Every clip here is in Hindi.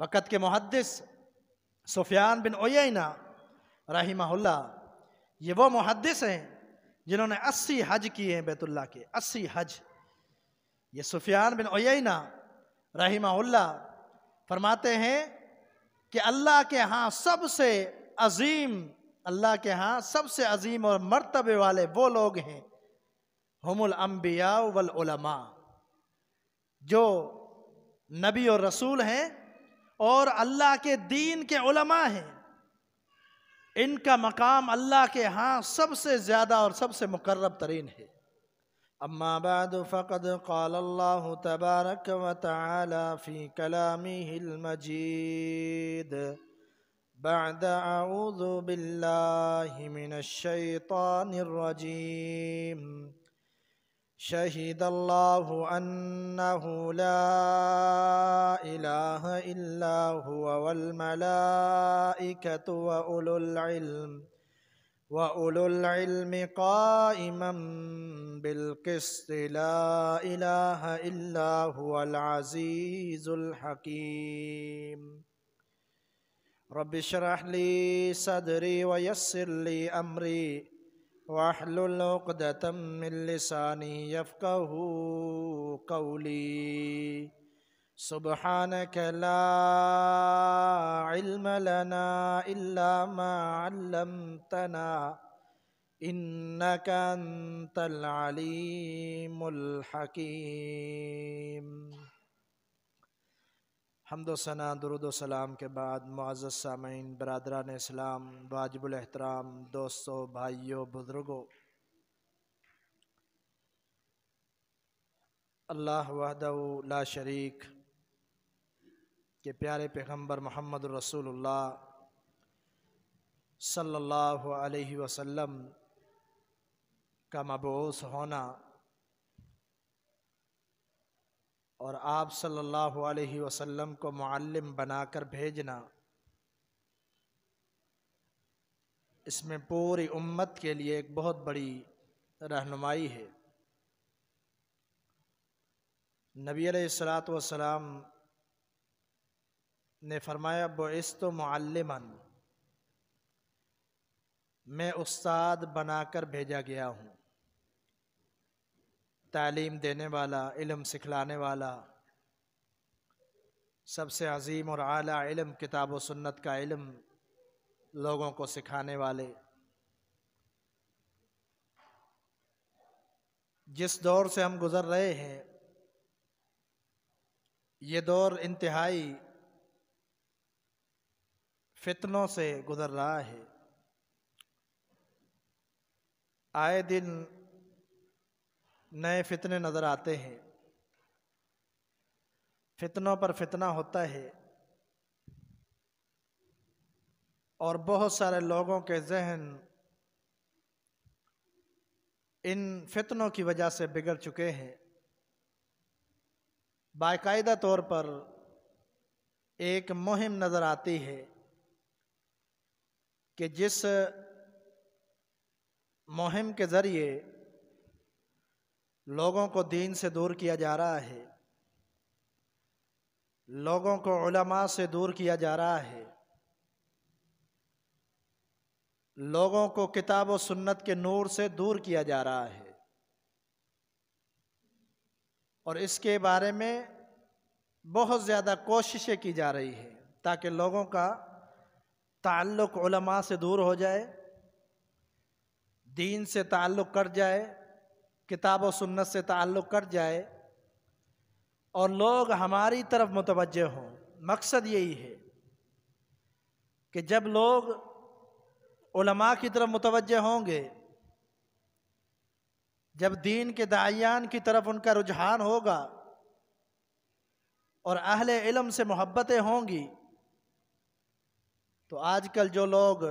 वक़्त के मुहदस सुफियान बिन ओयना रहीमल्ला ये वो मुहदस हैं जिन्होंने अस्सी हज किए हैं बैतुल्ला के अस्सी हज ये सुफियान बिन ओयना रहीमल्ला फरमाते हैं कि अल्लाह के यहाँ सबसे अजीम अल्लाह के यहाँ सबसे अजीम और मरतबे वाले वो लोग हैं हमुल अम्बिया वलमा जो नबी और रसूल हैं और अल्लाह के दीन के उलमा हैं इनका मकाम अल्लाह के यहाँ सबसे ज़्यादा और सबसे मुकर्रब तरीन है अम्मा बाद फ़कद कल्ला तबारक व ताली कलामी मजीद بعد أعوذ بالله من الشيطان الرجيم شهد الله أنه لا إله إلا هو والملائكة وأولو العلم وأولو العلم قائما بالقسط لا إله إلا هو العزيز الحكيم رب اشرح لي صدري ويسر لي أمري वाहलुल्लतम मिलसानी यफ़ू कौली सुबहान कला इल्मलना इल्लाम तना इन्नकन्तल् अलीमुल हकीम हमदोसना दरुदोसलाम के बाद मुआज़ सामीन बरदरान इस्लाम वाजबुलहतराम दोस्तों भाइयों बुज़ुर्गों अल्लाह ला शरीक के प्यारे पैगम्बर मोहम्मद रसूल सल्ला अलैहि का मबूस होना और आप सल्लल्लाहु अलैहि वसल्लम को मुअल्लिम बनाकर भेजना इसमें पूरी उम्मत के लिए एक बहुत बड़ी रहनुमाई है नबी सलात वसलाम ने फरमाया बोस्त मुअल्लिमन मैं उस्ताद बनाकर भेजा गया हूँ तालीम देने वाला इल्म सिखलाने वाला सबसे अजीम और आला इल्म किताब सुन्नत का इल्म लोगों को सिखाने वाले जिस दौर से हम गुज़र रहे हैं ये दौर इंतहाई फितनों से गुज़र रहा है आए दिन नए फितने नज़र आते हैं फितनों पर फितना होता है और बहुत सारे लोगों के जहन इन फितनों की वजह से बिगड़ चुके हैं बाकायदा तौर पर एक मुहिम नज़र आती है कि जिस मुहिम के ज़रिए लोगों को दीन से दूर किया जा रहा है लोगों को उलमा से दूर किया जा रहा है लोगों को किताब और सुन्नत के नूर से दूर किया जा रहा है और इसके बारे में बहुत ज़्यादा कोशिशें की जा रही है ताकि लोगों का ताल्लुक उलमा से दूर हो जाए दीन से ताल्लुक़ कट जाए किताब और सुन्नत से ताल्लुक़ कर जाए और लोग हमारी तरफ मुतवजह हों मकसद यही है कि जब लोग उलमा की तरफ मुतवजह होंगे जब दीन के दायान की तरफ उनका रुझान होगा और अहल इलम से मोहब्बतें होंगी तो आजकल जो लोग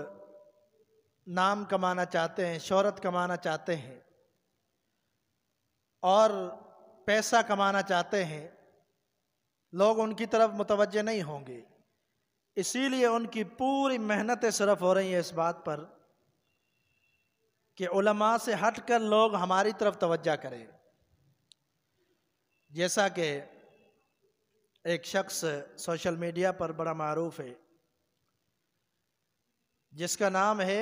नाम कमाना चाहते हैं शहरत कमाना चाहते हैं और पैसा कमाना चाहते हैं लोग उनकी तरफ मुतवजह नहीं होंगे इसीलिए उनकी पूरी मेहनतें सिर्फ हो रही हैं इस बात पर कि उलमा से हट कर लोग हमारी तरफ तवज्जो करें जैसा कि एक शख्स सोशल मीडिया पर बड़ा मरूफ है जिसका नाम है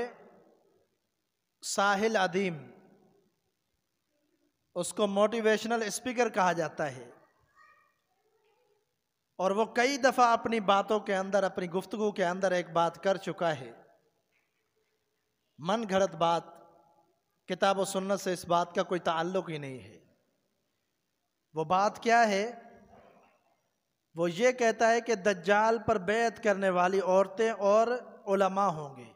साहिल अदीम उसको मोटिवेशनल स्पीकर कहा जाता है और वो कई दफ़ा अपनी बातों के अंदर अपनी गुफ्तगु के अंदर एक बात कर चुका है मन घड़त बात किताब और सुन्नत से इस बात का कोई ताल्लुक ही नहीं है वो बात क्या है वो ये कहता है कि दज्जाल पर बैत करने वाली औरतें और उलमा होंगे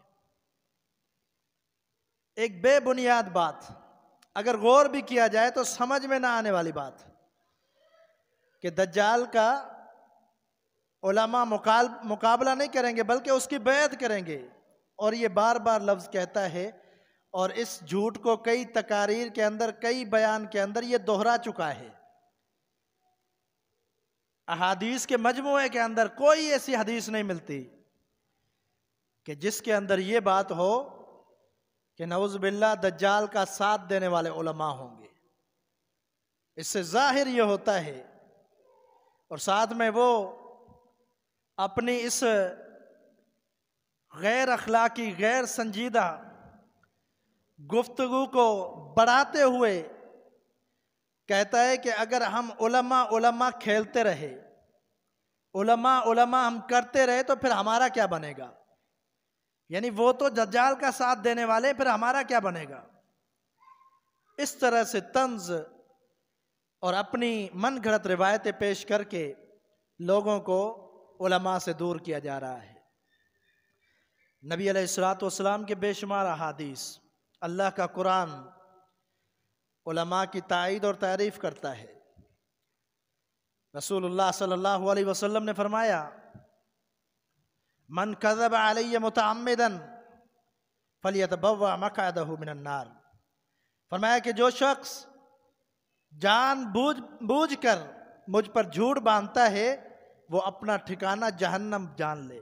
एक बेबुनियाद बात अगर गौर भी किया जाए तो समझ में ना आने वाली बात कि दज्जाल का ओलामा मुकाल मुकाबला नहीं करेंगे बल्कि उसकी बैत करेंगे और ये बार बार लफ्ज़ कहता है और इस झूठ को कई तकारीर के अंदर कई बयान के अंदर ये दोहरा चुका है अहादीस के मजमू के अंदर कोई ऐसी हदीस नहीं मिलती कि जिसके अंदर ये बात हो कि नवज बिल्ला दज्जाल का साथ देने वाले उलमा होंगे इससे जाहिर ये होता है और साथ में वो अपनी इस गैर अखलाकी गैर संजीदा गुफ्तगु को बढ़ाते हुए कहता है कि अगर हम उलमा उलमा खेलते रहे उलमा उलमा हम करते रहे तो फिर हमारा क्या बनेगा यानी वो तो जजाल का साथ देने वाले फिर हमारा क्या बनेगा इस तरह से तंज और अपनी मन घड़त रिवायतें पेश करके लोगों को उलमा से दूर किया जा रहा है नबी अलैहिस्सलाम के बेशुमार अहादीस अल्लाह का कुरान उलमा की तइद और तारीफ़ करता है रसूलुल्लाह सल्लल्लाहु अलैहि वसल्लम ने फरमाया मन कदब आलिय मतमदन फलियत बवा मकद मिनन्नार फरमाया कि जो शख्स जान बूझ बूझ कर मुझ पर झूठ बांधता है वो अपना ठिकाना जहन्नम जान ले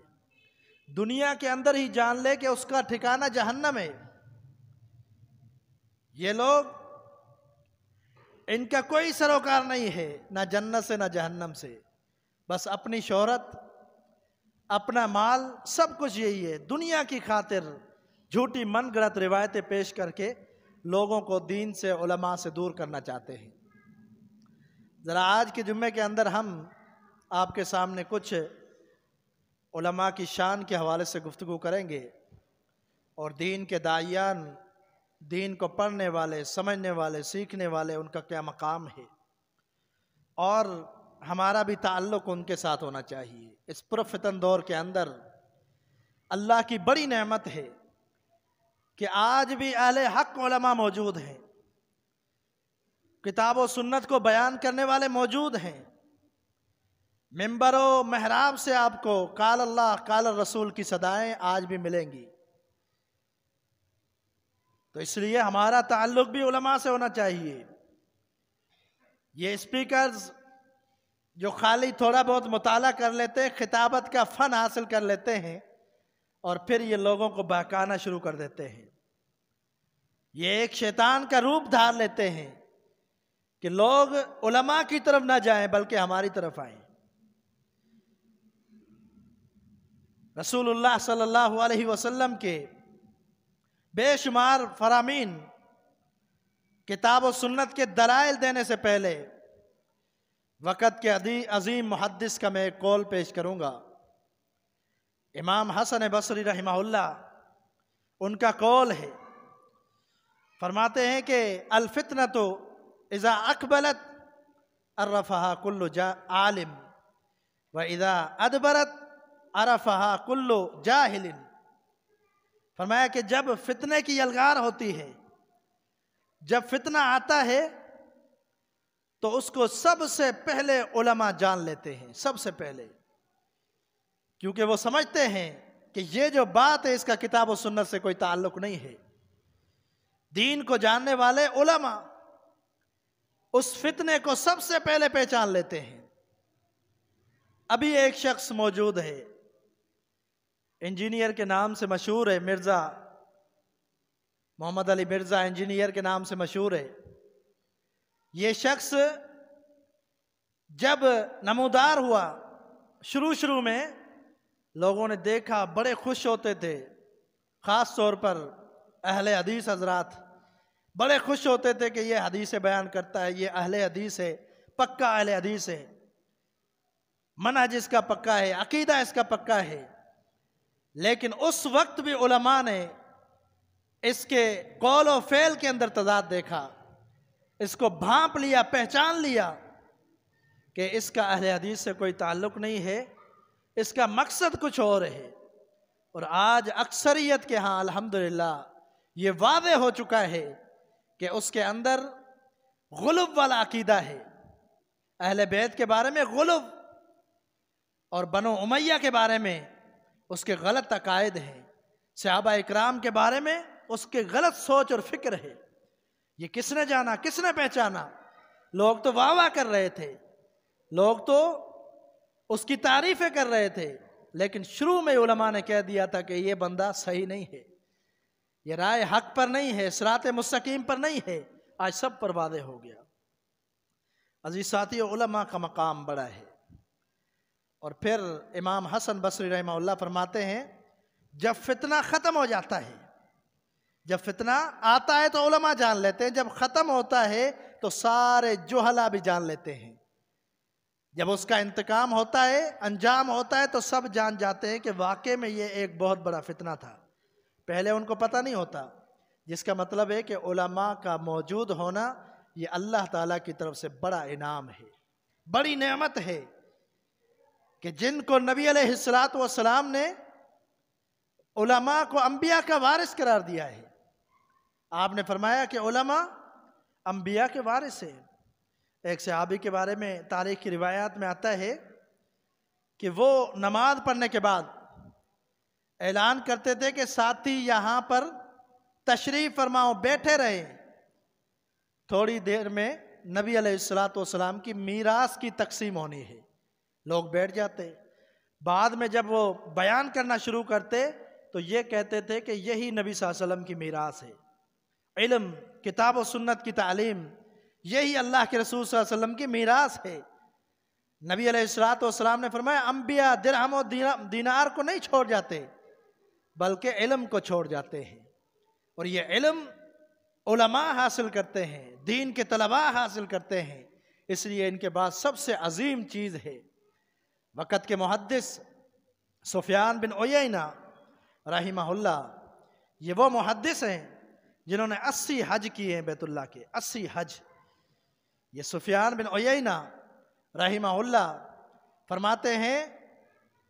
दुनिया के अंदर ही जान ले कि उसका ठिकाना जहन्नम है ये लोग इनका कोई सरोकार नहीं है ना जन्नत से ना जहन्नम से बस अपनी शोहरत अपना माल सब कुछ यही है दुनिया की खातिर झूठी मन गलत रिवायतें पेश करके लोगों को दीन से उलमा से दूर करना चाहते हैं ज़रा आज के जुम्मे के अंदर हम आपके सामने कुछ उलमा की शान के हवाले से गुफ्तु करेंगे और दीन के दायान दीन को पढ़ने वाले समझने वाले सीखने वाले उनका क्या मकाम है और हमारा भी ताल्लुक उनके साथ होना चाहिए इस पुरफितन दौर के अंदर अल्लाह की बड़ी नेमत है कि आज भी अहले हक मौजूद हैं किताब व सुन्नत को बयान करने वाले मौजूद हैं मेम्बर व महराब से आपको काल अल्लाह काल रसूल की सदाएं आज भी मिलेंगी तो इसलिए हमारा ताल्लुक भी उलमा से होना चाहिए ये स्पीकर्स जो खाली थोड़ा बहुत मताल कर लेते हैं खिताबत का फ़न हासिल कर लेते हैं और फिर ये लोगों को बहकाना शुरू कर देते हैं ये एक शैतान का रूप धार लेते हैं कि लोग उलमा की तरफ ना जाएं बल्कि हमारी तरफ आए रसूलुल्लाह सल्लल्लाहु अलैहि वसल्लम के बेशुमार फरामीन किताब और सुन्नत के दलाइल देने से पहले वक़्त के अदी अजीम मुहदस का मैं एक कौल पेश करूँगा इमाम हसन बसरी रहमल्ला उनका कौल है फरमाते हैं कि अलफितन तो इज़ा अकबलत अर्रफ़हा कुल्लु जा आलिम व इज़ा अदबरत अरफ़हा कुल्लु जाहिल फरमाया कि जब फितने की यलगार होती है जब फितना आता है तो उसको सबसे पहले उलमा जान लेते हैं सबसे पहले क्योंकि वो समझते हैं कि ये जो बात है इसका किताब और सुन्नत से कोई ताल्लुक नहीं है दीन को जानने वाले उलमा उस फितने को सबसे पहले पहचान लेते हैं अभी एक शख्स मौजूद है इंजीनियर के नाम से मशहूर है मिर्ज़ा मोहम्मद अली मिर्ज़ा इंजीनियर के नाम से मशहूर है ये शख्स जब नमोदार हुआ शुरू शुरू में लोगों ने देखा बड़े खुश होते थे ख़ास तौर पर अहले हदीस हजरात बड़े खुश होते थे कि ये हदीस बयान करता है ये अहले हदीस है पक्का अहले हदीस है मनाज इसका पक्का है अकीदा इसका पक्का है लेकिन उस वक्त भी उलमा ने इसके कौल और फेल के अंदर तजाद देखा इसको भाप लिया पहचान लिया कि इसका अहले हदीस से कोई ताल्लुक नहीं है इसका मकसद कुछ और है और आज अक्सरियत के यहाँ अल्हम्दुलिल्लाह ये वादे हो चुका है कि उसके अंदर गुलब वाला अकीदा है अहल बैत के बारे में गुलब और बनो उमैया के बारे में उसके गलत अकायद हैं सहाबा इक्राम के बारे में उसके गलत सोच और फिक्र है ये किसने जाना किसने पहचाना लोग तो वाह वाह कर रहे थे लोग तो उसकी तारीफें कर रहे थे लेकिन शुरू में उलमा ने कह दिया था कि ये बंदा सही नहीं है ये राय हक पर नहीं है सरात मुस्तकीम पर नहीं है आज सब पर वादे हो गया अजीज साथी उलमा का मकाम बड़ा है और फिर इमाम हसन बसरी रही फरमाते हैं जब फितना ख़त्म हो जाता है जब फितना आता है तो उलमा जान लेते हैं जब ख़त्म होता है तो सारे जोहला भी जान लेते हैं जब उसका इंतकाम होता है अंजाम होता है तो सब जान जाते हैं कि वाकई में ये एक बहुत बड़ा फितना था पहले उनको पता नहीं होता जिसका मतलब है कि उलमा का मौजूद होना ये अल्लाह ताला की तरफ से बड़ा इनाम है बड़ी नेमत है कि जिनको नबी अलैहिस्सलाम ने उलमा को अंबिया का वारिस करार दिया है आपने फरमाया कि ओलमा अम्बिया के वारिस है एक सहाबी के बारे में तारीख की रिवायात में आता है कि वो नमाज पढ़ने के बाद ऐलान करते थे कि साथी यहाँ पर तशरीफ़ फरमाओ बैठे रहे थोड़ी देर में नबी अलैहिस्सलाम की मीरास की तकसीम होनी है लोग बैठ जाते बाद में जब वो बयान करना शुरू करते तो ये कहते थे कि यही नबी वसल्लम की मीरास है इलम किताब और सुन्नत की तालीम यही अल्लाह के रसूल वसम की मीरास है नबी अलैहिस्सलाम ने फरमाया अम्बिया दिरहम और दीनार को नहीं छोड़ जाते बल्कि इलम को छोड़ जाते हैं और ये इलम उलमा हासिल करते हैं दीन के तलबा हासिल करते हैं इसलिए इनके बाद सबसे अजीम चीज़ है वक़्त के मुहदस सुफियान बिन ओयना रही ये वो मुहदस हैं जिन्होंने अस्सी हज किए हैं बैतुल्ला के अस्सी हज ये सुफियान बिन ओयना रही फरमाते हैं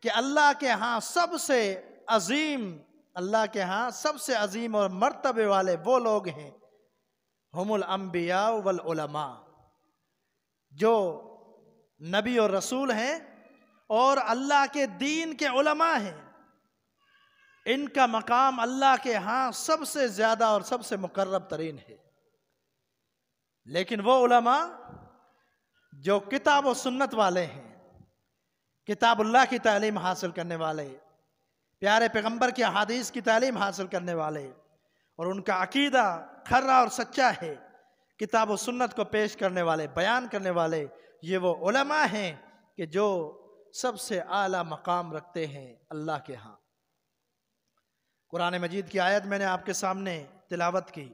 कि अल्लाह के यहाँ सबसे अजीम अल्लाह के यहाँ सबसे अजीम और मर्तबे वाले वो लोग हैं हमुल अम्बिया वलमा जो नबी और रसूल हैं और अल्लाह के दीन के उलमा हैं इनका मकाम अल्लाह के यहाँ सबसे ज़्यादा और सबसे मुकर्रब तरीन है लेकिन वो उलमा जो किताब व सुन्नत वाले हैं किताबुल्लाह की तालीम हासिल करने वाले प्यारे पैगंबर की अहादीस की तालीम हासिल करने वाले और उनका अकीदा खर्रा और सच्चा है किताब व सुन्नत को पेश करने वाले बयान करने वाले ये वो उलमा हैं कि जो सबसे आला मकाम रखते हैं अल्लाह के यहाँ कुरान मजीद की आयत मैंने आपके सामने तिलावत की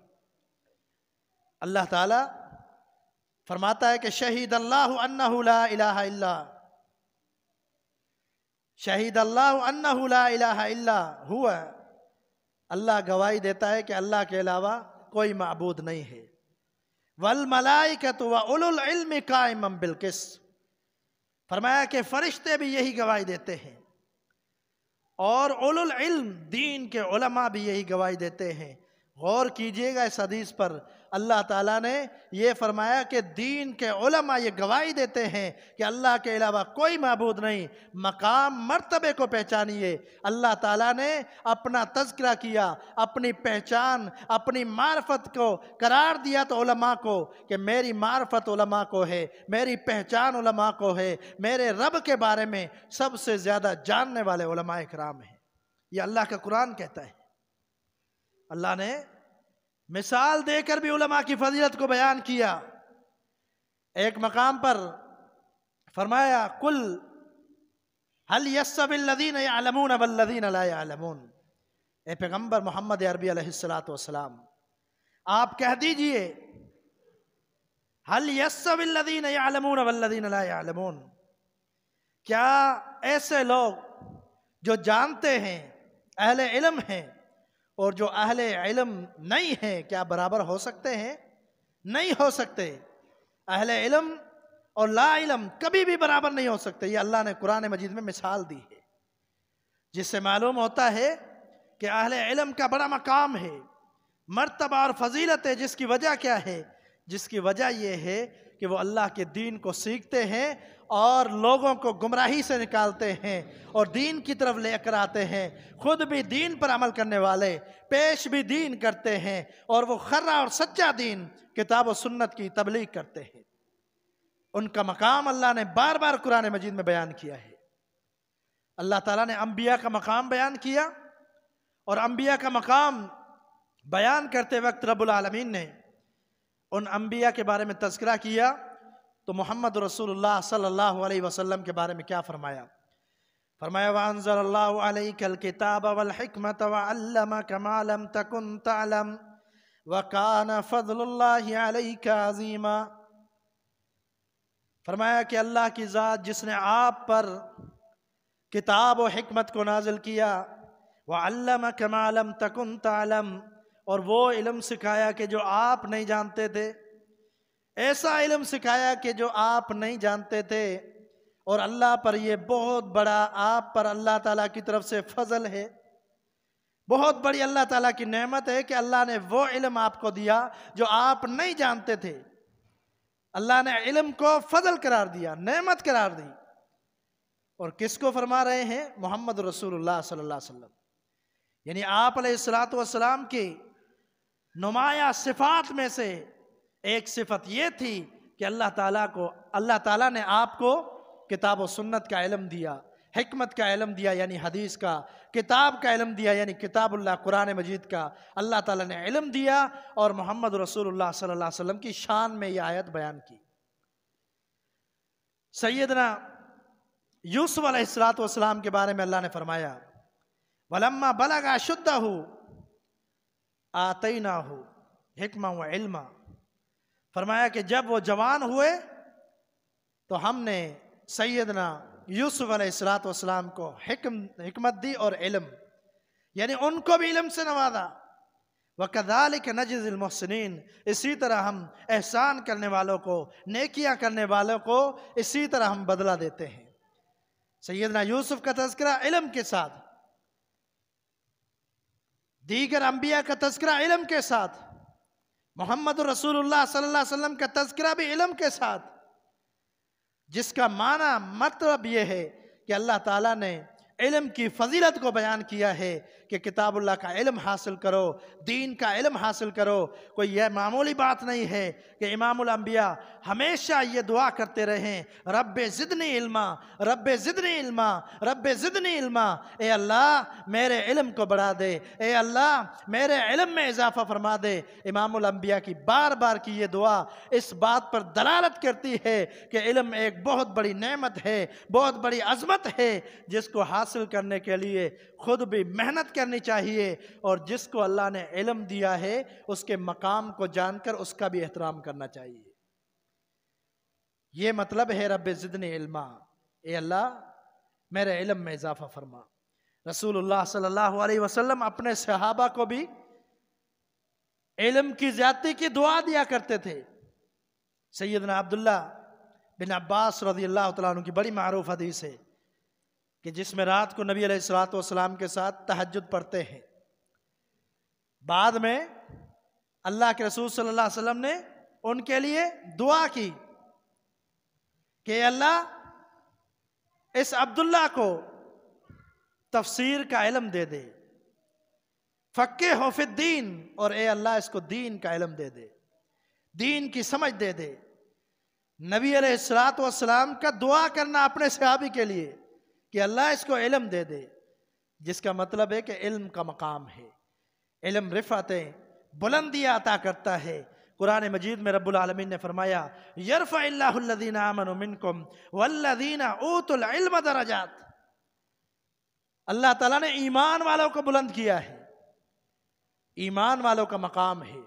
अल्लाह ताला फरमाता है कि शहीद अल्लाह अन्ना शहीद अल्लाह अन्ना हुआ अल्लाह गवाही देता है कि अल्लाह के अलावा कोई मबूद नहीं है वल तो वलम कायम बिल्किस फरमाया कि फ़रिश्ते भी यही गवाही देते हैं और उलुल इल्म दीन के उलमा भी यही गवाही देते हैं गौर कीजिएगा इस हदीस पर अल्लाह ताला ने यह फरमाया कि दीन के उलमा ये गवाही देते हैं कि अल्लाह के अलावा कोई मबूद नहीं मकाम मर्तबे को पहचानिए अल्लाह ताला ने अपना तस्करा किया अपनी पहचान अपनी मार्फत को करार दिया तो उलमा को कि मेरी मार्फत उलमा को है मेरी पहचान उलमा को है मेरे रब के बारे में सबसे ज़्यादा जानने वाले उलमा कराम हैं ये अल्लाह का कुरान कहता है अल्लाह ने मिसाल देकर भी उलमा की फजीलत को बयान किया एक मकाम पर फरमाया कुल हल यसबिल्लिन आलमून अबल्लिन आलमून ए पैगम्बर मोहम्मद अरबी अलैहिस्सलाम आप कह दीजिए हल यसबिल्लिन आलमून अबल्लिन आलमून क्या ऐसे लोग जो जानते हैं अहले इलम हैं और जो अहल इलम नहीं है क्या बराबर हो सकते हैं नहीं हो सकते अहल इलम और ला इलम कभी भी बराबर नहीं हो सकते ये अल्लाह ने कुरान मजीद में मिसाल दी है जिससे मालूम होता है कि अहल इलम का बड़ा मकाम है मरतबा और फजीलत है जिसकी वजह क्या है जिसकी वजह यह है कि वो अल्लाह के दीन को सीखते हैं और लोगों को गुमराही से निकालते हैं और दीन की तरफ लेकर आते हैं खुद भी दीन पर अमल करने वाले पेश भी दीन करते हैं और वो खर्रा और सच्चा दीन किताब और सुन्नत की तबलीग करते हैं उनका मकाम अल्लाह ने बार बार कुरान मजीद में बयान किया है अल्लाह ताला ने अम्बिया का मकाम बयान किया और अम्बिया का मकाम बयान करते वक्त रबालमीन आलमीन ने उन अम्बिया के बारे में तस्करा किया तो मोहम्मद रसूलुल्लाह सल्लल्लाहु अलैहि वसल्लम के बारे में क्या फरमाया फरमाया वानज़ल किताब वलहमत वम कमालम तकुन तलम वकान फ़ज़ल्लाज़ीमा फरमाया कि अल्लाह की ज़ात जिसने आप पर किताब व हमत को नाजिल किया वम कमालम तकुन तलम और वो इलम सिखाया कि जो आप नहीं जानते थे ऐसा इलम सिखाया कि जो आप नहीं जानते थे और अल्लाह पर यह बहुत बड़ा आप पर अल्लाह ताला की तरफ से फजल है बहुत बड़ी अल्लाह ताला की नेमत है कि अल्लाह ने वो इलम आपको दिया जो आप नहीं जानते थे अल्लाह ने इलम को फजल करार दिया नेमत करार दी और किसको फरमा रहे हैं मोहम्मद रसूलुल्लाह सल्लल्लाहु अलैहि वसल्लम यानी आप सलात वसलाम की नुमाया सिफात में से एक सिफत ये थी कि अल्लाह ताला को अल्लाह ताला ने आपको किताब व सुन्नत का इलम दिया हमत का इलम दिया यानी हदीस का किताब का इलम दिया यानी किताबुल्ला कुरान मजीद का अल्लाह ताला ने इलम दिया और मोहम्मद रसूलुल्लाह सल्लल्लाहु अलैहि वसल्लम की शान में यह आयत बयान की सैदना यूसुफ अलैहिस्सलाम के बारे में अल्लाह ने फरमाया वलम्मा बलगा शुद्ध हो आतना हो हिकमा व इल्मा फरमाया कि जब वो जवान हुए तो हमने सैदना यूसुफ अलैहिस्सलात वसलाम को हिकम हिकमत दी और इलम यानी उनको भी इलम से नवाजा व के नजमसिन इसी तरह हम एहसान करने वालों को नेकियां करने वालों को इसी तरह हम बदला देते हैं सैदना यूसुफ का तस्करा इलम के साथ दीगर अम्बिया का तस्करा इलम के साथ मोहम्मद रसूलुल्लाह सल्लल्लाहु अलैहि वसल्लम का तस्करा भी इलम के साथ जिसका माना मतलब यह है कि अल्लाह ताला ने इलम की फजीलत को बयान किया है कि किताबुल्ला का इल्म हासिल करो दीन का इल्म हासिल करो कोई यह मामूली बात नहीं है कि इमामबिया हमेशा ये दुआ करते रहें रब ज़िदनी इल्मा रब ज़िदनी इल्मा रब ज़िदनी इल्मा ए अल्लाह मेरे इल्म को बढ़ा दे ए अल्लाह मेरे इल्म में इजाफ़ा फरमा दे इमामबिया की बार बार की ये दुआ इस बात पर दलालत करती है कि इल्म एक बहुत बड़ी नेमत है बहुत बड़ी अजमत है जिसको हासिल करने के लिए खुद भी मेहनत करनी चाहिए और जिसको अल्लाह ने इलम दिया है उसके मकाम को जानकर उसका भी एहतराम करना चाहिए ये मतलब है रब ज़िदन इल्मा ए अल्लाह मेरे इलम में इजाफा फरमा रसूलुल्लाह सल्लल्लाहु अलैहि वसल्लम अपने सहाबा को भी इलम की ज़्यादा की दुआ दिया करते थे सैदना अब्दुल्ला बिन अब्बास रजी अल्लाह तुम की बड़ी मरूफ हदीस है कि जिसमें रात को नबी सलाम के साथ तहजद पढ़ते हैं बाद में अल्लाह के रसूल सल्लल्लाहु अलैहि वसल्लम ने उनके लिए दुआ की कि अल्लाह इस अब्दुल्ला को तफसीर का इलम दे दे फ़क्के दीन और ए अल्लाह इसको दीन का इलम दे दे दीन की समझ दे दे नबी सलाम का दुआ करना अपने सहाबी के लिए कि अल्लाह इसको इलम दे दे जिसका मतलब है कि इल्म का मकाम है इलम रिफतें बुलंदियाँ अता करता है कुरान मजीद में रबालमीन ने फरमाया यरफ़ीन आमनकुम वल्लिन दराजात अल्लाह ताला ने ईमान वालों को बुलंद किया है ईमान वालों का मकाम है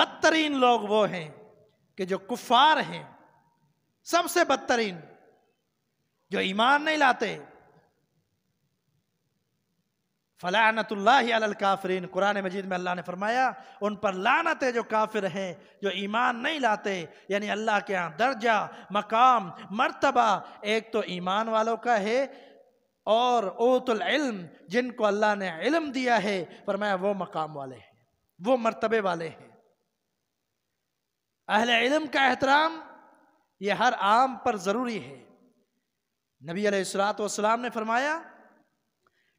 बदतरीन लोग वो हैं कि जो कुफार हैं सबसे बदतरीन जो ईमान नहीं लाते फलानतुल्लाह काफरीन कुरान मजीद में अल्लाह ने फरमाया उन पर लानत है जो काफिर हैं जो ईमान नहीं लाते यानी अल्लाह के यहाँ दर्जा मकाम मरतबा एक तो ईमान वालों का है और ओतुल इल्म जिनको अल्लाह ने इल्म दिया है फरमाया वो मकाम वाले हैं वो मरतबे वाले हैं अहल इल्म का एहतराम ये हर आम पर ज़रूरी है नबी सलात ने फरमाया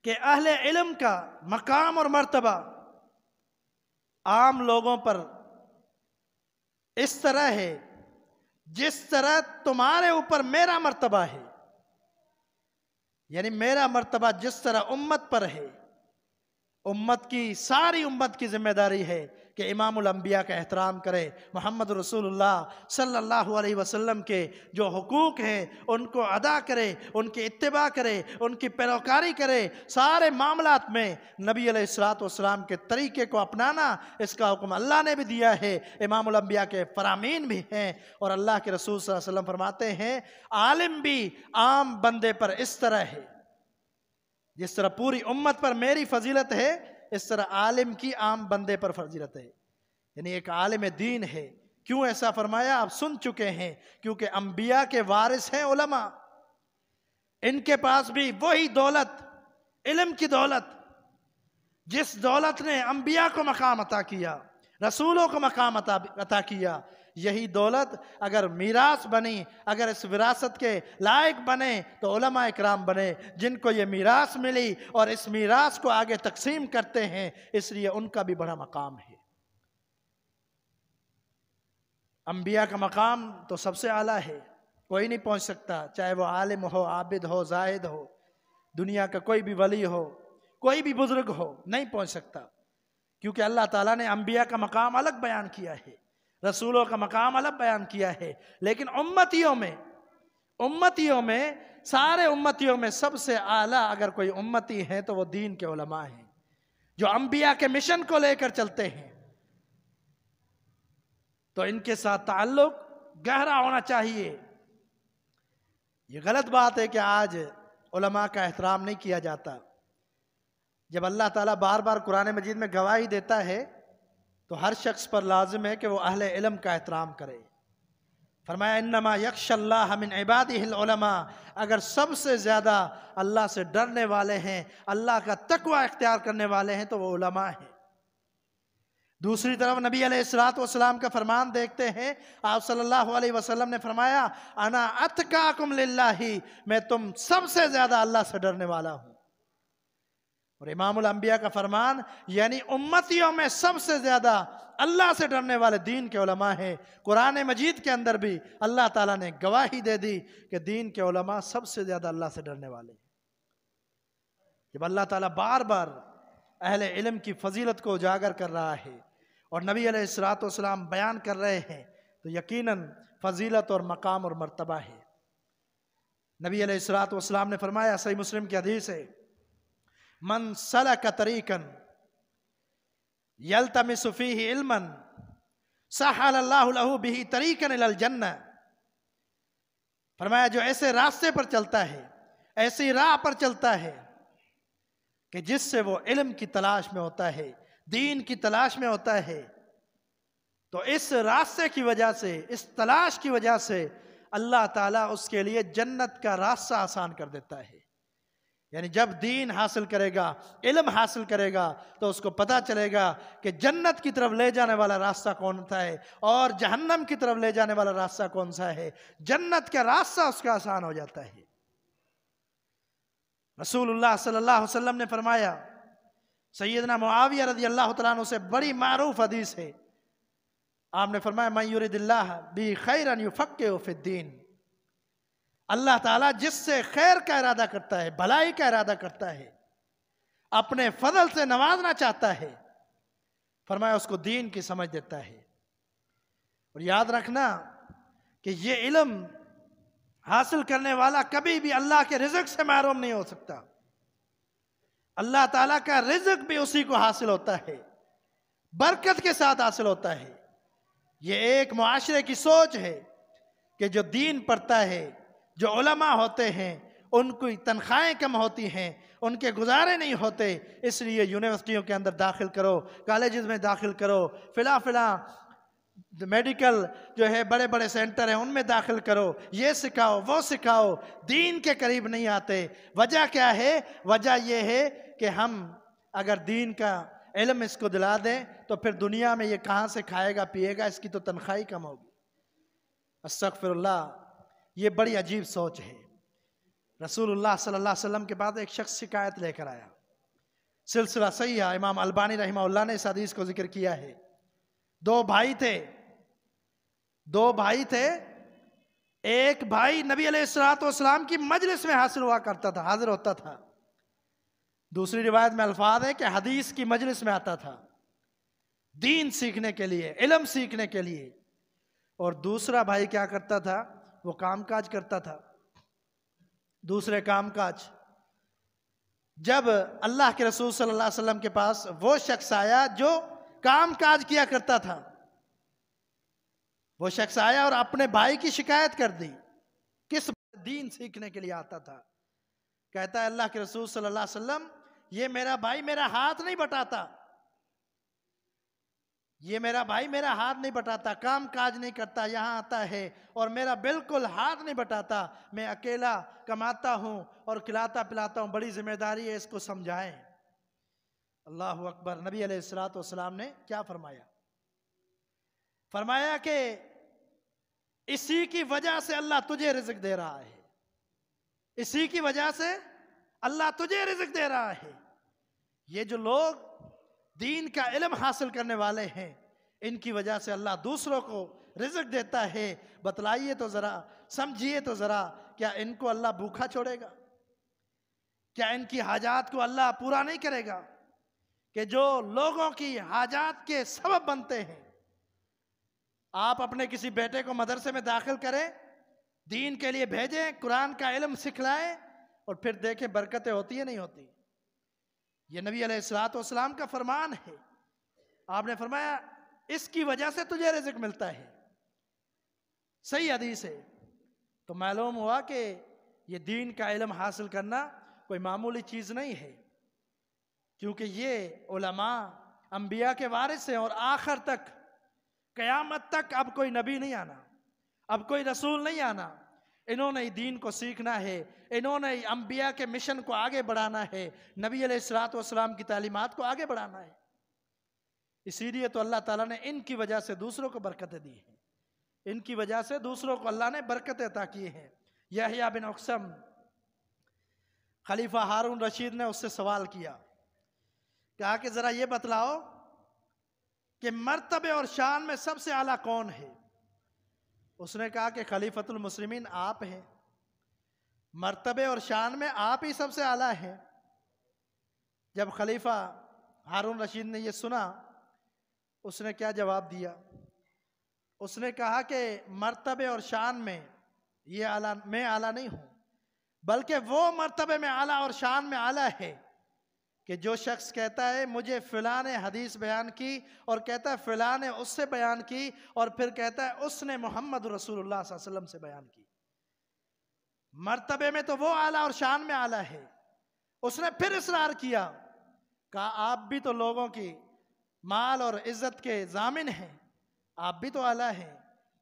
कि अहले इलम का मकाम और मर्तबा आम लोगों पर इस तरह है जिस तरह तुम्हारे ऊपर मेरा मर्तबा है यानी मेरा मर्तबा जिस तरह उम्मत पर है उम्मत की सारी उम्मत की जिम्मेदारी है कि इमाम का एहतराम करें मोहम्मद रसूलुल्लाह सल्लल्लाहु अलैहि वसल्लम के जो हकूक़ हैं उनको अदा करें उनकी इतबा करे उनकी पैरोकारी करे सारे मामलात में नबी सलाम के तरीके को अपनाना इसका हुक्म अल्लाह ने भी दिया है इमाम के फरामीन भी हैं और अल्लाह के रसूल वसलम फरमाते हैं आलिम भी आम बंदे पर इस तरह है जिस तरह पूरी उम्मत पर मेरी फजीलत है इस तरह आलिम की आम बंदे पर फजीलत है यानी एक आलिम दीन है क्यों ऐसा फरमाया आप सुन चुके हैं क्योंकि अंबिया के वारिस हैं उलमा इनके पास भी वही दौलत इलम की दौलत जिस दौलत ने अंबिया को मकाम अता किया रसूलों को मकाम अता अता किया यही दौलत अगर मीरास बनी अगर इस विरासत के लायक बने तो उलमा इकराम बने जिनको ये मीरास मिली और इस मीरास को आगे तकसीम करते हैं इसलिए उनका भी बड़ा मकाम है अम्बिया का मकाम तो सबसे आला है कोई नहीं पहुंच सकता चाहे वो आलिम हो आबिद हो जाहिद हो दुनिया का कोई भी वली हो कोई भी बुज़ुर्ग हो नहीं पहुंच सकता क्योंकि अल्लाह ताला ने अम्बिया का मकाम अलग बयान किया है रसूलों का मकाम अलग बयान किया है लेकिन उम्मतियों में उम्मतियों में सारे उम्मतियों में सबसे आला अगर कोई उम्मती है तो वो दीन के उलमा हैं जो अंबिया के मिशन को लेकर चलते हैं तो इनके साथ ताल्लुक गहरा होना चाहिए ये गलत बात है कि आज उलमा का एहतराम नहीं किया जाता जब अल्लाह ताला बार बार कुरान मजीद में गवाही देता है तो हर शख्स पर लाजिम है कि वह अहल इलम का एहतराम करे फरमाया इन्नमा यकशल्ला हमिन इबादमा अगर सबसे ज़्यादा अल्लाह से डरने वाले हैं अल्लाह का तकवा इख्तियार करने वाले हैं तो वह उलमा हैं दूसरी तरफ नबी असरात वाम का फरमान देखते हैं आप सल्लल्लाहु अलैहि वसल्लम ने फरमाया अना अतकाकुम लिल्लाही मैं तुम सबसे ज़्यादा अल्लाह से डरने वाला हूँ और इमामुल अम्बिया का फरमान यानी उम्मतियों में सबसे ज़्यादा अल्लाह से डरने वाले दीन के उलमा हैं कुरान मजीद के अंदर भी अल्लाह ताला ने गवाही दे दी कि दीन के उलमा सबसे ज़्यादा अल्लाह से डरने वाले जब अल्लाह ताला बार बार अहल इलम की फजीलत को उजागर कर रहा है और नबी सलाम बयान कर रहे हैं तो यकीनन फजीलत और मकाम और मरतबा है नबी सलाम ने फरमाया सही मुस्लिम की हदीस है मन सला का तरीकन यलतम सुफी इलमन सहल्लाहू बिही तरीकन जन्ना फरमाया जो ऐसे रास्ते पर चलता है ऐसी राह पर चलता है कि जिससे वो इल्म की तलाश में होता है दीन की तलाश में होता है तो इस रास्ते की वजह से इस तलाश की वजह से अल्लाह ताला उसके लिए जन्नत का रास्ता आसान कर देता है यानी जब दीन हासिल करेगा इलम हासिल करेगा तो उसको पता चलेगा कि जन्नत की तरफ ले जाने वाला रास्ता कौन सा है और जहन्नम की तरफ ले जाने वाला रास्ता कौन सा है जन्नत का रास्ता उसका आसान हो जाता है रसूलुल्लाह सल्लल्लाहु अलैहि वसल्लम ने फरमाया सैदना मुआविया रजी अल्लाह तु से बड़ी मारूफ हदीस है आपने फरमाया मयूरदिल्ला बी खैरन यू फिद्दीन अल्लाह ताला जिससे खैर का इरादा करता है भलाई का इरादा करता है अपने फजल से नवाजना चाहता है फरमाया उसको दीन की समझ देता है और याद रखना कि ये इलम हासिल करने वाला कभी भी अल्लाह के रिजक से महरूम नहीं हो सकता अल्लाह ताला का रिजक भी उसी को हासिल होता है बरकत के साथ हासिल होता है ये एक माशरे की सोच है कि जो दीन पढ़ता है जो उलमा होते हैं उनकी तनख्वाहें कम होती हैं उनके गुजारे नहीं होते इसलिए यूनिवर्सिटियों के अंदर दाखिल करो कॉलेज़ में दाखिल करो फ़िला फ़िला मेडिकल जो है बड़े बड़े सेंटर हैं उनमें दाखिल करो ये सिखाओ वो सिखाओ दीन के करीब नहीं आते वजह क्या है वजह यह है कि हम अगर दीन का इलम इसको दिला दें तो फिर दुनिया में ये कहाँ से खाएगा पिएगा इसकी तो तनख्वाही कम होगी असफ़िरल्ला ये बड़ी अजीब सोच है रसूलुल्लाह सल्लल्लाहु अलैहि वसल्लम के बाद एक शख्स शिकायत लेकर आया सिलसिला सही है इमाम अल्बानी रहीमल्ला ने इस हदीस को जिक्र किया है दो भाई थे दो भाई थे एक भाई नबी अलैहिस्सलाम की मजलिस में हासिल हुआ करता था हाजिर होता था दूसरी रिवायत में अल्फाज है कि हदीस की मजलिस में आता था दीन सीखने के लिए इलम सीखने के लिए और दूसरा भाई क्या करता था वो कामकाज करता था दूसरे कामकाज जब अल्लाह के रसूल सल्लल्लाहु अलैहि वसल्लम के पास वो शख्स आया जो कामकाज किया करता था वो शख्स आया और अपने भाई की शिकायत कर दी किस दीन सीखने के लिए आता था कहता है अल्लाह के रसूल सल्लल्लाहु अलैहि वसल्लम ये मेरा भाई मेरा हाथ नहीं बटाता ये मेरा भाई मेरा हाथ नहीं बटाता काम काज नहीं करता यहाँ आता है और मेरा बिल्कुल हाथ नहीं बटाता मैं अकेला कमाता हूँ और खिलाता पिलाता हूँ बड़ी जिम्मेदारी है इसको समझाएं अल्लाह अकबर नबी सलात ने क्या फरमाया फरमाया कि इसी की वजह से अल्लाह तुझे रिजक दे रहा है इसी की वजह से अल्लाह तुझे रिजक दे रहा है ये जो लोग दीन का इलम हासिल करने वाले हैं इनकी वजह से अल्लाह दूसरों को रिजक देता है बतलाइए तो ज़रा समझिए तो ज़रा क्या इनको अल्लाह भूखा छोड़ेगा क्या इनकी हाजात को अल्लाह पूरा नहीं करेगा कि जो लोगों की हाजात के सबब बनते हैं आप अपने किसी बेटे को मदरसे में दाखिल करें दीन के लिए भेजें कुरान का इलम सिखलाएं और फिर देखें बरकतें होती है नहीं होती ये नबी अलैहिस्सलाम का फरमान है आपने फरमाया इसकी वजह से तुझे रिजिक मिलता है सही हदीस है तो मालूम हुआ कि ये दीन का इलम हासिल करना कोई मामूली चीज़ नहीं है क्योंकि ये उलमा अम्बिया के वारिस हैं और आखिर तक क़यामत तक अब कोई नबी नहीं आना अब कोई रसूल नहीं आना इन्होंने दीन को सीखना है इन्होंने अम्बिया के मिशन को आगे बढ़ाना है नबी सलाम की तालीमत को आगे बढ़ाना है इसीलिए तो अल्लाह ताला ने इनकी वजह से दूसरों को बरकतें दी हैं इनकी वजह से दूसरों को अल्लाह ने बरकतें अता की हैं यहिया बिन अक्सम खलीफा हारून रशीद ने उससे सवाल किया कहा कि ज़रा ये बतलाओ कि मरतबे और शान में सबसे आला कौन है उसने कहा कि खलीफतुल मुस्लिमीन आप हैं मर्तबे और शान में आप ही सबसे आला हैं जब खलीफा हारून रशीद ने यह सुना उसने क्या जवाब दिया उसने कहा कि मर्तबे और शान में ये आला मैं आला नहीं हूँ बल्कि वो मर्तबे में आला और शान में आला है कि जो शख्स कहता है मुझे फ़िला ने हदीस बयान की और कहता है फ़िला ने उससे बयान की और फिर कहता है उसने मोहम्मद रसूलुल्लाह वसल्लम से बयान की मर्तबे में तो वो आला और शान में आला है उसने फिर इसरार किया कहा आप भी तो लोगों की माल और इज़्ज़त के जामिन हैं आप भी तो आला हैं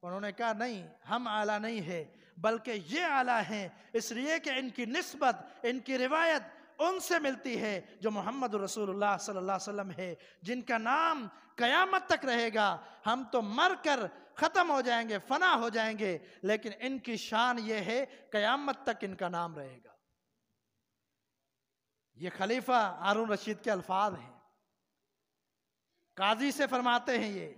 उन्होंने कहा नहीं हम आला नहीं है बल्कि ये आला हैं इसलिए कि इनकी नस्बत इनकी रिवायत उनसे मिलती है जो मोहम्मद रसूलुल्लाह सल्लल्लाहु अलैहि वसल्लम है जिनका नाम कयामत तक रहेगा हम तो मर कर ख़त्म हो जाएंगे फना हो जाएंगे लेकिन इनकी शान ये है कयामत तक इनका नाम रहेगा ये खलीफा हारून रशीद के अल्फाज हैं काजी से फरमाते हैं ये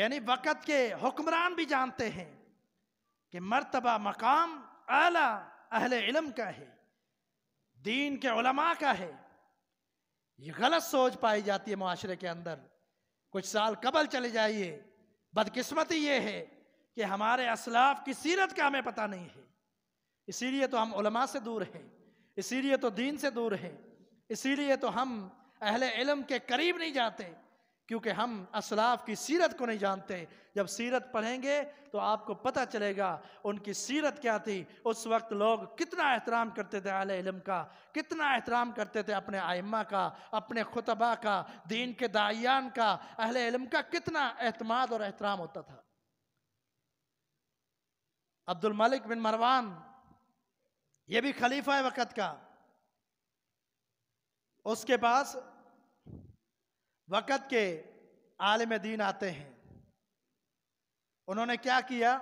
यानी वक़्त के हुक्मरान भी जानते हैं कि मर्तबा मकाम आला अहले इलम का है दीन के उलमा का है ये गलत सोच पाई जाती है माशरे के अंदर कुछ साल कबल चले जाइए बदकिस्मती ये है कि हमारे असलाफ की सीरत का हमें पता नहीं है इसीलिए तो हम उलमा से दूर हैं इसीलिए तो दीन से दूर हैं इसीलिए तो हम अहल इलम के करीब नहीं जाते क्योंकि हम असलाफ की सीरत को नहीं जानते जब सीरत पढ़ेंगे तो आपको पता चलेगा उनकी सीरत क्या थी उस वक्त लोग कितना एहतराम करते थे आल इलम का कितना एहतराम करते थे अपने आइम्मा का अपने खुतबा का दीन के दायान का अहल इलम का कितना अहतमाद और एहतराम होता था अब्दुल मलिक बिन मरवान ये भी खलीफा है वक़्त का उसके पास वक़्त के आलम दीन आते हैं उन्होंने क्या किया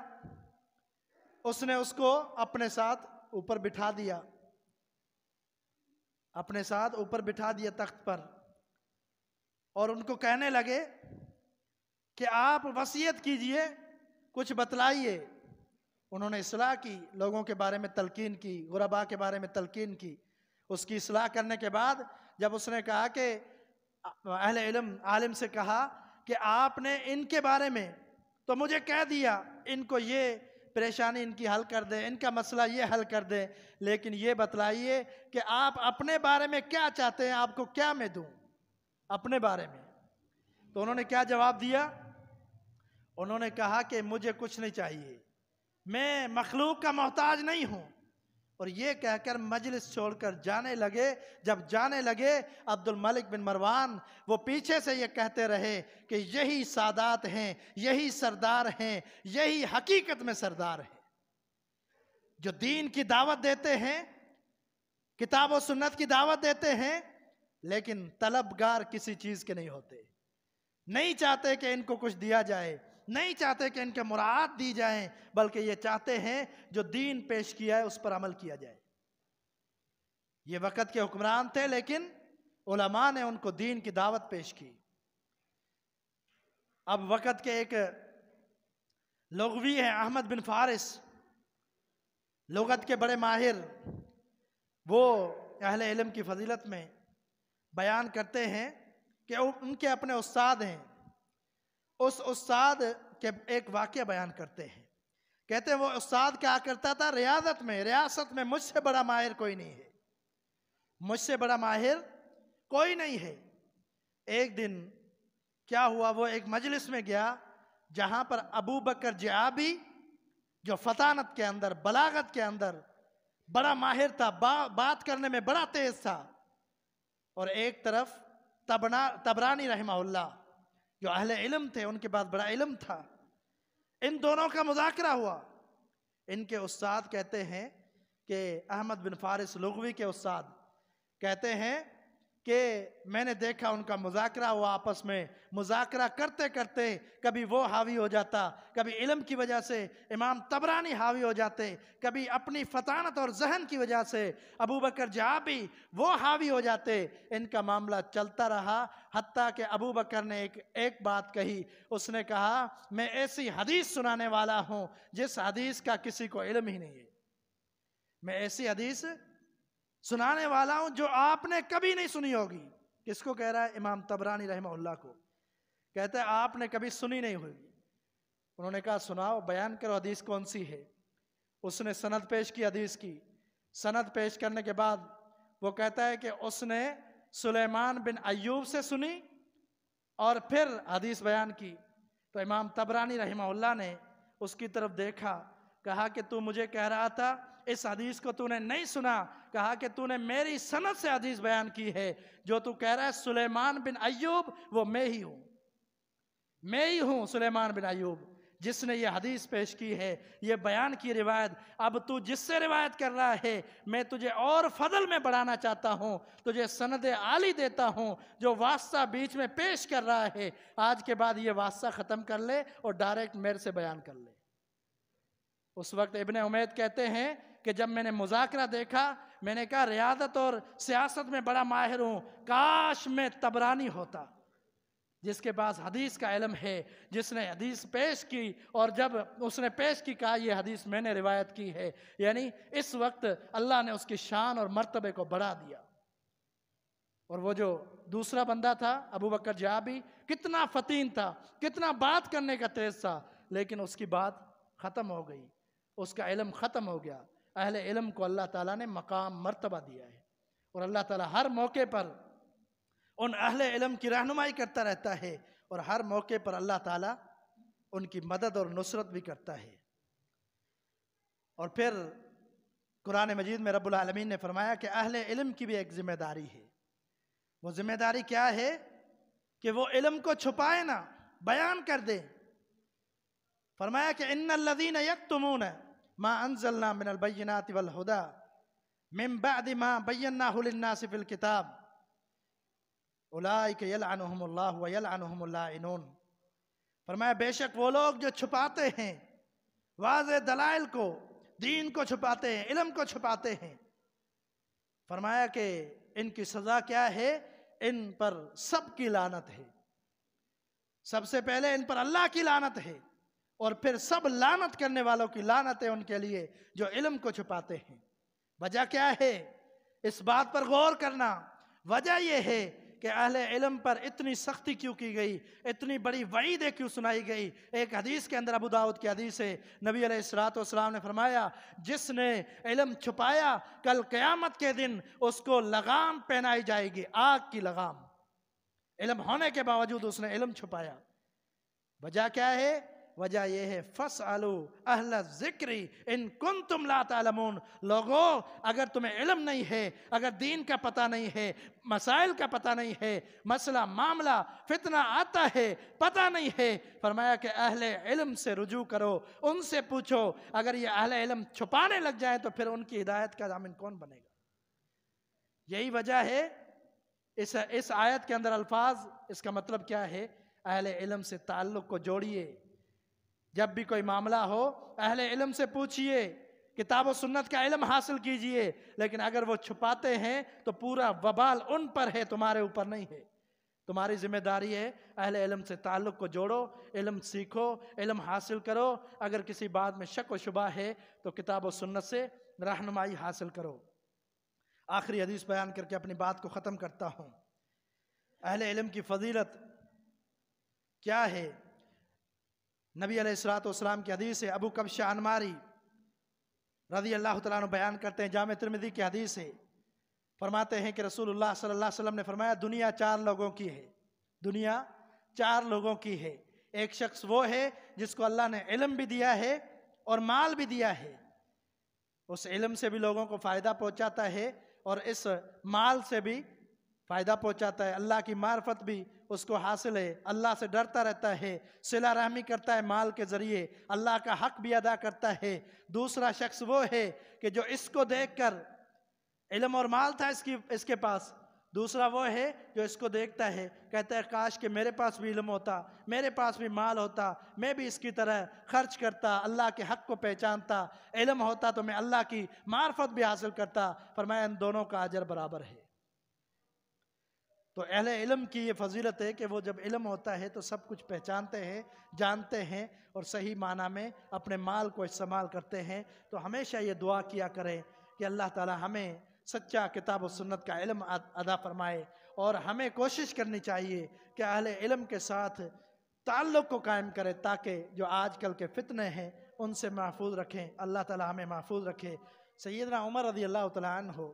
उसने उसको अपने साथ ऊपर बिठा दिया अपने साथ ऊपर बिठा दिया तख्त पर और उनको कहने लगे कि आप वसीयत कीजिए कुछ बतलाइए उन्होंने इसलाह की लोगों के बारे में तलकिन की गुरबा के बारे में तलकिन की उसकी इसलाह करने के बाद जब उसने कहा कि तो अहले इलम आलिम से कहा कि आपने इनके बारे में तो मुझे कह दिया इनको ये परेशानी इनकी हल कर दें इनका मसला ये हल कर दें लेकिन ये बतलाइए कि आप अपने बारे में क्या चाहते हैं आपको क्या मैं दूं अपने बारे में तो उन्होंने क्या जवाब दिया उन्होंने कहा कि मुझे कुछ नहीं चाहिए मैं मखलूक का मोहताज नहीं हूँ और ये कहकर मजलिस छोड़कर जाने लगे जब जाने लगे अब्दुल मलिक बिन मरवान वो पीछे से ये कहते रहे कि यही सादात हैं यही सरदार हैं यही हकीकत में सरदार हैं जो दीन की दावत देते हैं किताब व सुन्नत की दावत देते हैं लेकिन तलबगार किसी चीज़ के नहीं होते नहीं चाहते कि इनको कुछ दिया जाए नहीं चाहते कि इनके मुराद दी जाए बल्कि ये चाहते हैं जो दीन पेश किया है उस पर अमल किया जाए ये वक़्त के हुक्मरान थे लेकिन उलमा ने उनको दीन की दावत पेश की अब वक़्त के एक लघवी हैं अहमद बिन फारिस लगत के बड़े माहिर वो अहल इलम की फजीलत में बयान करते हैं कि उनके अपने उस्ताद हैं उस उस्ताद के एक वाक्य बयान करते हैं कहते हैं वो उस्ताद क्या करता था रियाजत में रियासत में मुझसे बड़ा माहिर कोई नहीं है मुझसे बड़ा माहिर कोई नहीं है एक दिन क्या हुआ वो एक मजलिस में गया जहाँ पर अबू बकर जयाबी जो फतानत के अंदर बलागत के अंदर बड़ा माहिर था बा, बात करने में बड़ा तेज था और एक तरफ तबना तबरानी रहमा जो अहल इलम थे उनके पास बड़ा इलम था इन दोनों का मुजाकरा हुआ इनके उस्ताद कहते हैं कि अहमद बिन फारिस लुगवी के उस्ताद कहते हैं कि मैंने देखा उनका मुजाकरा हुआ आपस में मुजाकरा करते करते कभी वो हावी हो जाता कभी इलम की वजह से इमाम तबरानी हावी हो जाते कभी अपनी फतानत और जहन की वजह से अबू बकर भी वो हावी हो जाते इनका मामला चलता रहा हती कि अबू बकर ने एक एक बात कही उसने कहा मैं ऐसी हदीस सुनाने वाला हूँ जिस हदीस का किसी को इलम ही नहीं है मैं ऐसी हदीस सुनाने वाला हूं जो आपने कभी नहीं सुनी होगी किसको कह रहा है इमाम तबरानी रहमल्ला को कहते हैं आपने कभी सुनी नहीं होगी उन्होंने कहा सुनाओ बयान करो हदीस कौन सी है उसने सनद पेश की हदीस की सनद पेश करने के बाद वो कहता है कि उसने सुलेमान बिन अयूब से सुनी और फिर हदीस बयान की तो इमाम तबरानी रहमल्ला ने उसकी तरफ देखा कहा कि तू मुझे कह रहा था इस हदीस को तूने नहीं सुना कहा कि तूने मेरी सनत से हदीस बयान की है जो तू कह रहा है सुलेमान बिन अयूब वो मैं ही हूँ मैं ही हूँ सुलेमान बिन अयूब जिसने ये हदीस पेश की है ये बयान की रिवायत अब तू जिससे रिवायत कर रहा है मैं तुझे और फजल में बढ़ाना चाहता हूँ तुझे सनद आली देता हूँ जो वास्ता बीच में पेश कर रहा है आज के बाद ये वास्ता ख़त्म कर ले और डायरेक्ट मेरे से बयान कर ले उस वक्त इब्ने उमेद कहते हैं कि जब मैंने मुजाकरा देखा मैंने कहा रियादत और सियासत में बड़ा माहिर हूँ काश मैं तबरानी होता जिसके पास हदीस का इलम है जिसने हदीस पेश की और जब उसने पेश की कहा यह हदीस मैंने रिवायत की है यानी इस वक्त अल्लाह ने उसकी शान और मरतबे को बढ़ा दिया और वो जो दूसरा बंदा था अबू बकर जाबी कितना फतीन था कितना बात करने का तेज था लेकिन उसकी बात ख़त्म हो गई उसका इलम ख़त्म हो गया अहल इलम को अल्लाह ताला ने मकाम मर्तबा दिया है और अल्लाह ताला हर मौके पर उन अहल इलम की रहनुमाई करता रहता है और हर मौके पर अल्लाह ताला उनकी मदद और नुसरत भी करता है और फिर कुरान मजीद में रब्बुल रबालमीन ने फरमाया कि अहल इलम की भी एक ज़िम्मेदारी है वो ज़िम्मेदारी क्या है कि वो इलम को छुपाए ना बयान कर दे फरमाया कि इन लदीन यक तुमून है मा अनजलना मिनलबैनात वलहुदा मिम्बाद माँ बैन्नासिफिल किताब उलाकमल्लाहमल्लाइन फरमाया बेशक वो लोग जो छुपाते हैं वाज दलाइल को दीन को छुपाते हैं इलम को छुपाते हैं फरमाया कि इनकी सज़ा क्या है इन पर सब की लानत है सबसे पहले इन पर अल्लाह की लानत है और फिर सब लानत करने वालों की लानत है उनके लिए जो इलम को छुपाते हैं वजह क्या है इस बात पर गौर करना वजह यह है कि अहले इलम पर इतनी सख्ती क्यों की गई इतनी बड़ी वईदें क्यों सुनाई गई एक हदीस के अंदर अबू दाऊद की हदीस है नबी अलैहिस्सलाम ने फरमाया जिसने इलम छुपाया कल क़यामत के दिन उसको लगाम पहनाई जाएगी आग की लगाम इलम होने के बावजूद उसने इलम छुपाया वजह क्या है वजह यह है फस आलू अहल जिक्री इन कुन तुम लातमून लोगो अगर तुम्हें इलम नहीं है अगर दीन का पता नहीं है मसाइल का पता नहीं है मसला मामला फितना आता है पता नहीं है फरमाया कि अहल इलम से रुजू करो उनसे पूछो अगर ये अहल इलम छुपाने लग जाए तो फिर उनकी हिदायत का जामिन कौन बनेगा यही वजह है इस इस आयत के अंदर अल्फाज इसका मतलब क्या है अहल इलम से ताल्लुक़ को जोड़िए जब भी कोई मामला हो अहले इलम से पूछिए किताब और सुन्नत का इलम हासिल कीजिए लेकिन अगर वो छुपाते हैं तो पूरा वबाल उन पर है तुम्हारे ऊपर नहीं है तुम्हारी जिम्मेदारी है अहले इलम से ताल्लुक़ को जोड़ो इलम सीखो इलम हासिल करो अगर किसी बात में शक व शुबा है तो किताब और सुन्नत से रहनुमाई हासिल करो आखिरी हदीस बयान करके अपनी बात को ख़त्म करता हूँ अहले इलम की फजीलत क्या है नबी अलैहिस्सलाम की हदीस है अबू कब शाहमारी रजी अल्लाह तला बयान करते हैं जाम त्रमदी की हदीस है फरमाते हैं कि रसूलुल्लाह सल्लल्लाहु अलैहि वसल्लम ने फरमाया दुनिया चार लोगों की है दुनिया चार लोगों की है एक शख्स वो है जिसको अल्लाह ने इलम भी दिया है और माल भी दिया है उस इलम से भी लोगों को फ़ायदा पहुँचाता है और इस माल से भी फ़ायदा पहुंचाता है अल्लाह की मार्फत भी उसको हासिल है अल्लाह से डरता रहता है सिला रहमी करता है माल के ज़रिए अल्लाह का हक भी अदा करता है दूसरा शख्स वो है कि जो इसको देख कर इलम और माल था इसकी इसके पास दूसरा वो है जो इसको देखता है कहता है काश कि मेरे पास भी इलम होता मेरे पास भी माल होता मैं भी इसकी तरह खर्च करता अल्लाह के हक को पहचानता इलम होता तो मैं अल्लाह की मार्फत भी हासिल करता पर मैं इन दोनों का अजर बराबर है तो अहल इलम की ये फजीलत है कि वो जब इलम होता है तो सब कुछ पहचानते हैं जानते हैं और सही माना में अपने माल को इस्तेमाल करते हैं तो हमेशा ये दुआ किया करें कि अल्लाह ताला हमें सच्चा किताब और सुन्नत का इलम अदा फरमाए और हमें कोशिश करनी चाहिए कि अहल इलम के साथ ताल्लुक़ को कायम करें ताकि जो आजकल के फितने हैं उनसे महफूज रखें अल्लाह ताला हमें महफूज रखे सैदना उमर रजी अल्लाह तला हो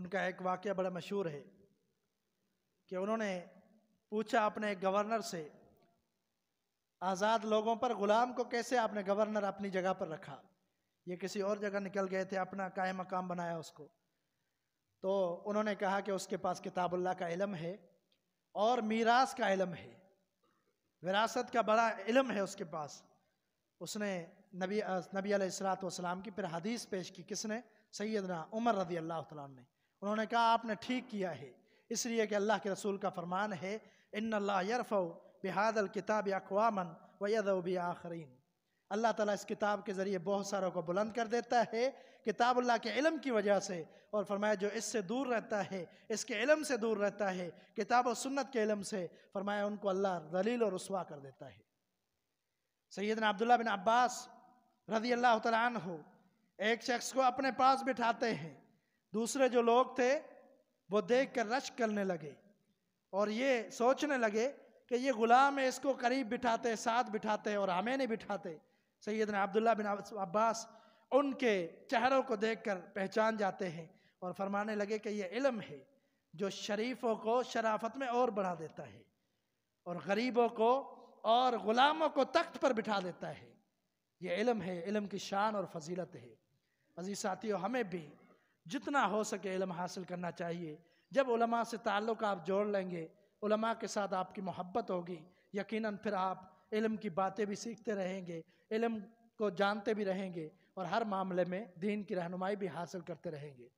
उनका एक वाक्य बड़ा मशहूर है कि उन्होंने पूछा अपने गवर्नर से आज़ाद लोगों पर ग़ुलाम को कैसे आपने गवर्नर अपनी जगह पर रखा ये किसी और जगह निकल गए थे अपना काय मकाम बनाया उसको तो उन्होंने कहा कि उसके पास किताबुल्ला का इलम है और मीरास का इलम है विरासत का बड़ा इलम है उसके पास उसने नबी नबी सलात की फिर हदीस पेश की किसने सैदना उमर रदी अल्लाह ने उन्होंने कहा आपने ठीक किया है इसलिए कि अल्लाह के रसूल का फरमान है इन यरफ़ बिहादल किताब अकवामन वदबी आखरीन अल्लाह ताला इस किताब के ज़रिए बहुत सारों को बुलंद कर देता है किताब अल्लाह के इलम की वजह से और फरमाया जो इससे दूर रहता है इसके इलम से दूर रहता है किताब और सुन्नत के इलम से फरमाया उनको अल्लाह दलील और रसवा कर देता है सैदन अब्दुल्ला बिन अब्बास रजी अल्लाह तन हो एक शख्स को अपने पास बिठाते हैं दूसरे जो लोग थे वो देख कर रश करने लगे और ये सोचने लगे कि ये गुलाम है इसको करीब बिठाते साथ बिठाते और हमें नहीं बिठाते सैदना अब्दुल्ला बिन अब्बास उनके चेहरों को देखकर पहचान जाते हैं और फरमाने लगे कि यह इलम है जो शरीफों को शराफत में और बढ़ा देता है और गरीबों को और ग़ुलामों को तख्त पर बिठा देता है ये इलम है इलम की शान और फजीलत है अजीज़ साथियों हमें भी जितना हो सके इलम हासिल करना चाहिए जब उलमा से ताल्लुक़ आप जोड़ लेंगे उलमा के साथ आपकी मोहब्बत होगी यकीनन फिर आप इलम की बातें भी सीखते रहेंगे इलम को जानते भी रहेंगे और हर मामले में दीन की रहनुमाई भी हासिल करते रहेंगे